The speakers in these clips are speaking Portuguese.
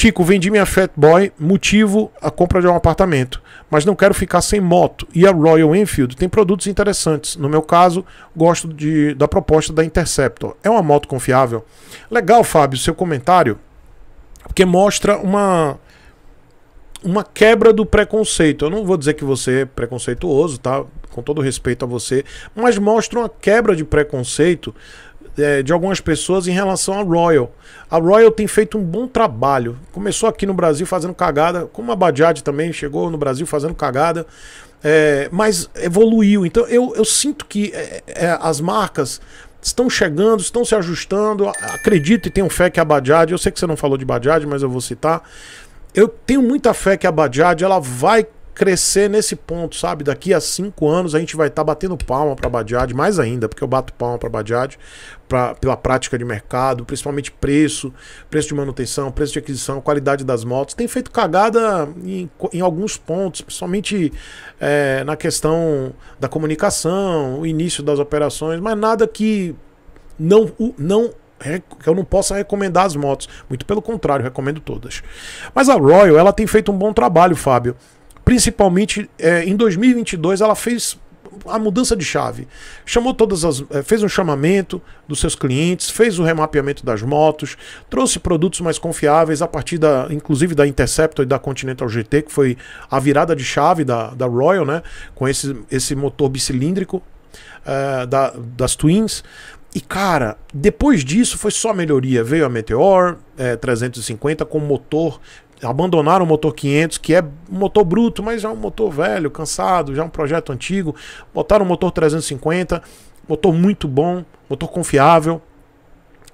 Chico, vendi minha Fat Boy, motivo a compra de um apartamento, mas não quero ficar sem moto. E a Royal Enfield tem produtos interessantes. No meu caso, gosto de, da proposta da Interceptor. É uma moto confiável? Legal, Fábio, seu comentário, porque mostra uma uma quebra do preconceito. Eu não vou dizer que você é preconceituoso, tá? Com todo respeito a você, mas mostra uma quebra de preconceito é, de algumas pessoas em relação à Royal. A Royal tem feito um bom trabalho. Começou aqui no Brasil fazendo cagada, como a Bajaj também chegou no Brasil fazendo cagada, é, mas evoluiu. Então eu, eu sinto que é, é as marcas estão chegando, estão se ajustando. Acredito e tenho fé que a Bajaj, eu sei que você não falou de Bajaj, mas eu vou citar. Eu tenho muita fé que a Bajaj ela vai crescer nesse ponto, sabe? Daqui a cinco anos a gente vai estar tá batendo palma para Badiade, mais ainda, porque eu bato palma para Badiad pra, pela prática de mercado, principalmente preço, preço de manutenção, preço de aquisição, qualidade das motos. Tem feito cagada em, em alguns pontos, principalmente é, na questão da comunicação, o início das operações, mas nada que não, não que eu não possa recomendar as motos. Muito pelo contrário, recomendo todas. Mas a Royal, ela tem feito um bom trabalho, Fábio principalmente é, em 2022, ela fez a mudança de chave. Chamou todas as. É, fez um chamamento dos seus clientes, fez o um remapeamento das motos, trouxe produtos mais confiáveis a partir da, inclusive da Interceptor e da Continental GT, que foi a virada de chave da, da Royal, né? Com esse, esse motor bicilíndrico é, da, das Twins. E cara, depois disso foi só melhoria. Veio a Meteor é, 350 com motor abandonaram o motor 500, que é um motor bruto, mas já é um motor velho, cansado, já é um projeto antigo. Botaram o motor 350, motor muito bom, motor confiável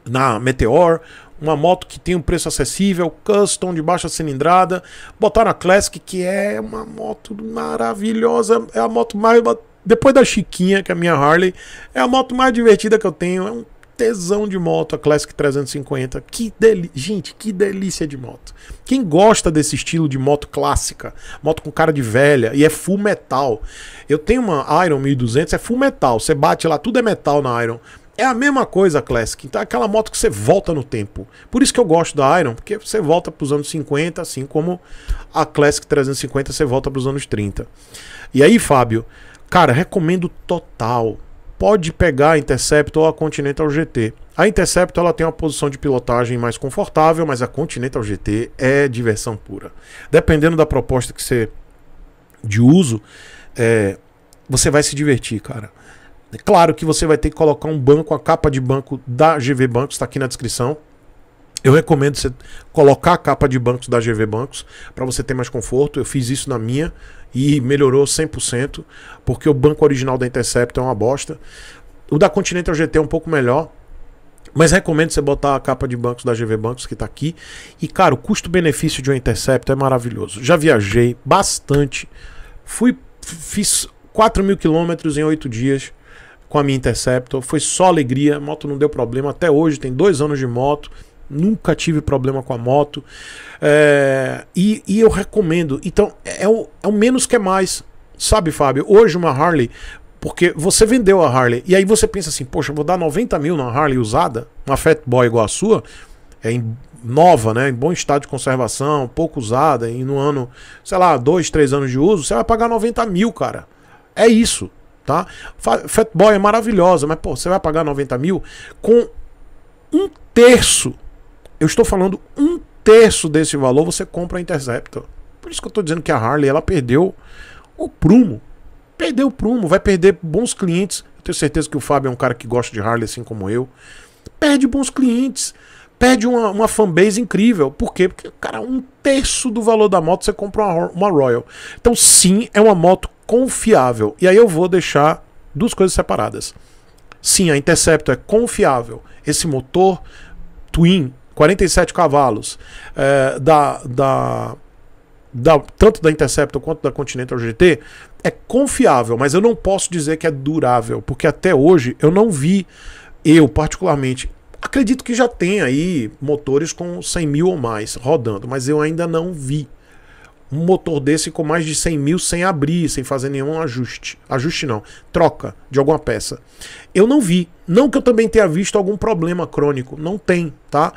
na Meteor, uma moto que tem um preço acessível, custom de baixa cilindrada. Botaram a Classic, que é uma moto maravilhosa, é a moto mais depois da Chiquinha, que é a minha Harley, é a moto mais divertida que eu tenho, é um tesão de moto, a Classic 350. Que deli Gente, que delícia de moto. Quem gosta desse estilo de moto clássica, moto com cara de velha e é full metal. Eu tenho uma Iron 1200, é full metal. Você bate lá, tudo é metal na Iron. É a mesma coisa a Classic. Então é aquela moto que você volta no tempo. Por isso que eu gosto da Iron, porque você volta para os anos 50, assim como a Classic 350 você volta para os anos 30. E aí, Fábio, cara, recomendo total pode pegar a Interceptor ou a Continental GT. A Interceptor ela tem uma posição de pilotagem mais confortável, mas a Continental GT é diversão pura. Dependendo da proposta que você de uso, é, você vai se divertir, cara. É claro que você vai ter que colocar um banco, a capa de banco da GV Banco está aqui na descrição. Eu recomendo você colocar a capa de bancos da GV Bancos para você ter mais conforto. Eu fiz isso na minha e melhorou 100%, porque o banco original da Intercept é uma bosta. O da Continental GT é um pouco melhor, mas recomendo você botar a capa de bancos da GV Bancos que está aqui. E, cara, o custo-benefício de um Intercept é maravilhoso. Já viajei bastante. Fui, fiz 4 mil quilômetros em 8 dias com a minha Interceptor. Foi só alegria. A moto não deu problema. Até hoje tem dois anos de moto. Nunca tive problema com a moto. É, e, e, eu recomendo. Então, é o, é o menos que é mais. Sabe, Fábio? Hoje uma Harley. Porque você vendeu a Harley. E aí você pensa assim, poxa, vou dar 90 mil na Harley usada, uma Fat Boy igual a sua, é em, nova, né? Em bom estado de conservação, pouco usada, e no ano, sei lá, dois, três anos de uso, você vai pagar 90 mil, cara. É isso, tá? Fat Boy é maravilhosa, mas, pô, você vai pagar 90 mil com um terço eu estou falando um terço desse valor você compra a Interceptor. Por isso que eu estou dizendo que a Harley ela perdeu o prumo. Perdeu o prumo, vai perder bons clientes. Eu tenho certeza que o Fábio é um cara que gosta de Harley assim como eu. Perde bons clientes, perde uma, uma fanbase incrível. Por quê? Porque, cara, um terço do valor da moto você compra uma, uma Royal. Então, sim, é uma moto confiável. E aí eu vou deixar duas coisas separadas. Sim, a Interceptor é confiável. Esse motor Twin 47 cavalos é, da, da, da, tanto da Interceptor quanto da Continental GT é confiável, mas eu não posso dizer que é durável, porque até hoje eu não vi, eu particularmente, acredito que já tem aí motores com 100 mil ou mais rodando, mas eu ainda não vi um motor desse com mais de 100 mil sem abrir, sem fazer nenhum ajuste. Ajuste não, troca de alguma peça. Eu não vi. Não que eu também tenha visto algum problema crônico. Não tem, tá?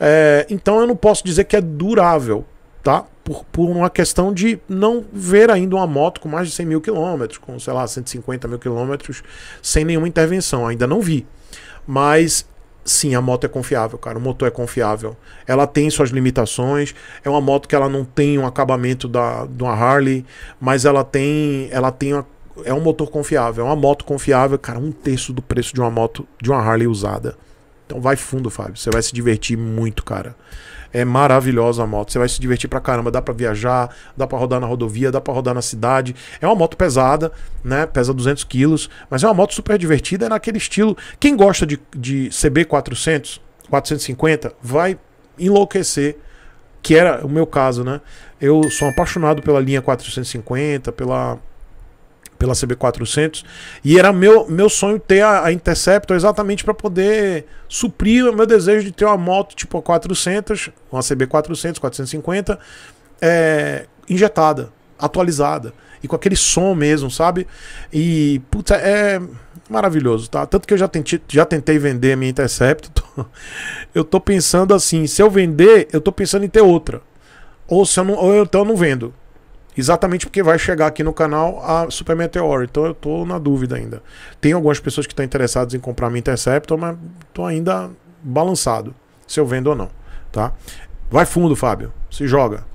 É, então eu não posso dizer que é durável, tá? Por, por uma questão de não ver ainda uma moto com mais de 100 mil quilômetros, com, sei lá, 150 mil quilômetros, sem nenhuma intervenção. Ainda não vi. Mas sim, a moto é confiável, cara. O motor é confiável. Ela tem suas limitações. É uma moto que ela não tem um acabamento da, de uma Harley, mas ela tem, ela tem uma, é um motor confiável, é uma moto confiável, cara. Um terço do preço de uma moto de uma Harley usada. Então vai fundo, Fábio. Você vai se divertir muito, cara. É maravilhosa a moto. Você vai se divertir pra caramba. Dá pra viajar, dá pra rodar na rodovia, dá pra rodar na cidade. É uma moto pesada, né? Pesa 200 quilos, mas é uma moto super divertida. É naquele estilo. Quem gosta de, de CB 400, 450, vai enlouquecer que era o meu caso, né? Eu sou apaixonado pela linha 450, pela pela CB400. E era meu, meu sonho ter a, a Interceptor exatamente para poder suprir o meu desejo de ter uma moto tipo a 400, uma CB400, 450, é, injetada, atualizada. E com aquele som mesmo, sabe? E, puta, é maravilhoso, tá? Tanto que eu já tentei, já tentei vender a minha Interceptor. eu tô pensando assim, se eu vender, eu tô pensando em ter outra. Ou se eu não, ou então eu não vendo. Exatamente porque vai chegar aqui no canal a Super Meteor. Então eu tô na dúvida ainda. Tem algumas pessoas que estão interessadas em comprar minha Interceptor, mas tô ainda balançado se eu vendo ou não, tá? Vai fundo, Fábio. Se joga.